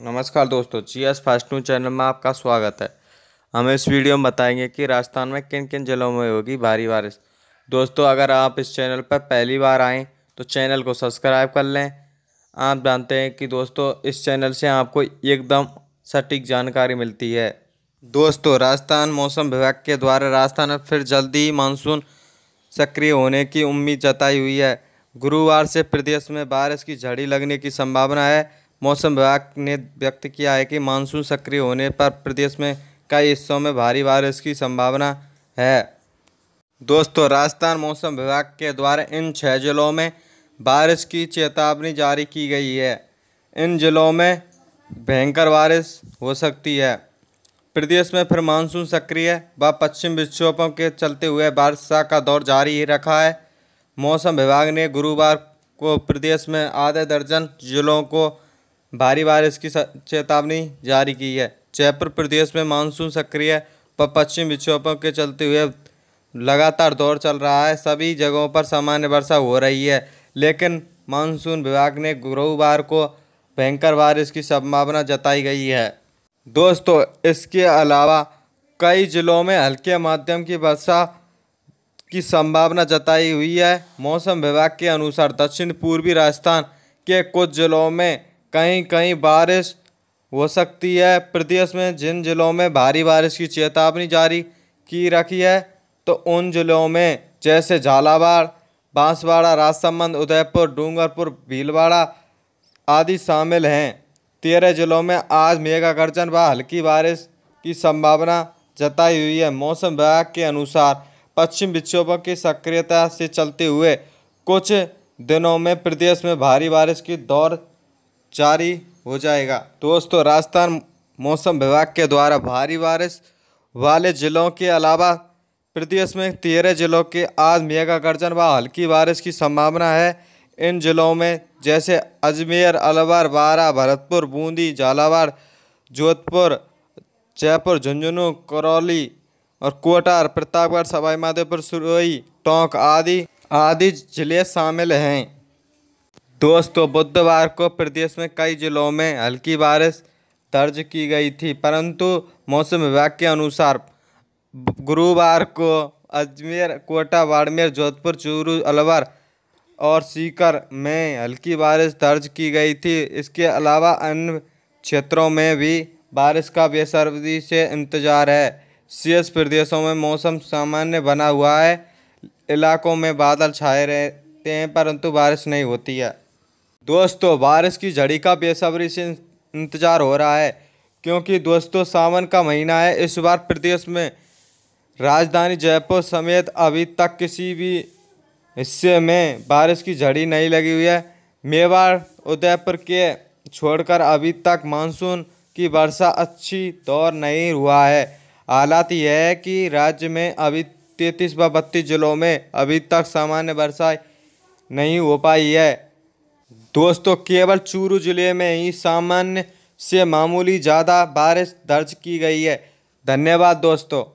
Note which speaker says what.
Speaker 1: नमस्कार दोस्तों G S fast news channel में आपका स्वागत है हम इस वीडियो में बताएंगे कि राजस्थान में किन किन ज़िलों में होगी भारी बारिश दोस्तों अगर आप इस चैनल पर पहली बार आएँ तो चैनल को सब्सक्राइब कर लें आप जानते हैं कि दोस्तों इस चैनल से आपको एकदम सटीक जानकारी मिलती है दोस्तों राजस्थान मौसम विभाग के द्वारा राजस्थान में फिर जल्दी ही मानसून सक्रिय होने की उम्मीद जताई हुई है गुरुवार से प्रदेश में बारिश की झड़ी लगने की संभावना है मौसम विभाग ने व्यक्त किया है कि मानसून सक्रिय होने पर प्रदेश में कई हिस्सों में भारी बारिश की संभावना है दोस्तों राजस्थान मौसम विभाग के द्वारा इन छः जिलों में बारिश की चेतावनी जारी की गई है इन जिलों में भयंकर बारिश हो सकती है प्रदेश में फिर मानसून सक्रिय व पश्चिम विक्षोभों के चलते हुए वर्षा का दौर जारी रखा है मौसम विभाग ने गुरुवार को प्रदेश में आधे दर्जन जिलों को भारी बारिश की चेतावनी जारी की है जयपुर प्रदेश में मानसून सक्रिय व पश्चिम विक्षोभों के चलते हुए लगातार दौर चल रहा है सभी जगहों पर सामान्य वर्षा हो रही है लेकिन मानसून विभाग ने गुरुवार को भयंकर बारिश की संभावना जताई गई है दोस्तों इसके अलावा कई ज़िलों में हल्के माध्यम की वर्षा की संभावना जताई हुई है मौसम विभाग के अनुसार दक्षिण पूर्वी राजस्थान के कुछ ज़िलों में कहीं कहीं बारिश हो सकती है प्रदेश में जिन ज़िलों में भारी बारिश की चेतावनी जारी की रखी है तो उन ज़िलों में जैसे झालावाड़ बांसवाड़ा राजसमंद उदयपुर डूंगरपुर भीलवाड़ा आदि शामिल हैं तेरह जिलों में आज मेघागर्जन गर्जन व हल्की बारिश की संभावना जताई हुई है मौसम विभाग के अनुसार पश्चिम विक्षोभों की सक्रियता से चलते हुए कुछ दिनों में प्रदेश में भारी बारिश की दौर जारी हो जाएगा दोस्तों राजस्थान मौसम विभाग के द्वारा भारी बारिश वाले जिलों के अलावा प्रदेश में तेरह जिलों के आज मेघागर्जन गर्जन व हल्की बारिश की संभावना है इन ज़िलों में जैसे अजमेर अलवर बारा भरतपुर बूंदी झालावाड़ जोधपुर जयपुर झुंझुनू करौली और कोटार प्रतापगढ़ सवाईमाधोपुर सुरोई टोंक आदि आदि ज़िले शामिल हैं दोस्तों बुधवार को प्रदेश में कई ज़िलों में हल्की बारिश दर्ज की गई थी परंतु मौसम विभाग के अनुसार गुरुवार को अजमेर कोटा बाड़मेर जोधपुर चूरू अलवर और सीकर में हल्की बारिश दर्ज की गई थी इसके अलावा अन्य क्षेत्रों में भी बारिश का बेसब्री से इंतज़ार है शेष प्रदेशों में मौसम सामान्य बना हुआ है इलाकों में बादल छाए रहते हैं परंतु बारिश नहीं होती है दोस्तों बारिश की झड़ी का बेसब्री से इंतज़ार हो रहा है क्योंकि दोस्तों सावन का महीना है इस बार प्रदेश में राजधानी जयपुर समेत अभी तक किसी भी हिस्से में बारिश की झड़ी नहीं लगी हुई है मेवाड़ उदयपुर के छोड़कर अभी तक मानसून की वर्षा अच्छी दौर नहीं हुआ है हालात यह है कि राज्य में अभी तैंतीस व बत्तीस जिलों में अभी तक सामान्य वर्षा नहीं हो पाई है दोस्तों केवल चूरू जिले में ही सामान्य से मामूली ज़्यादा बारिश दर्ज की गई है धन्यवाद दोस्तों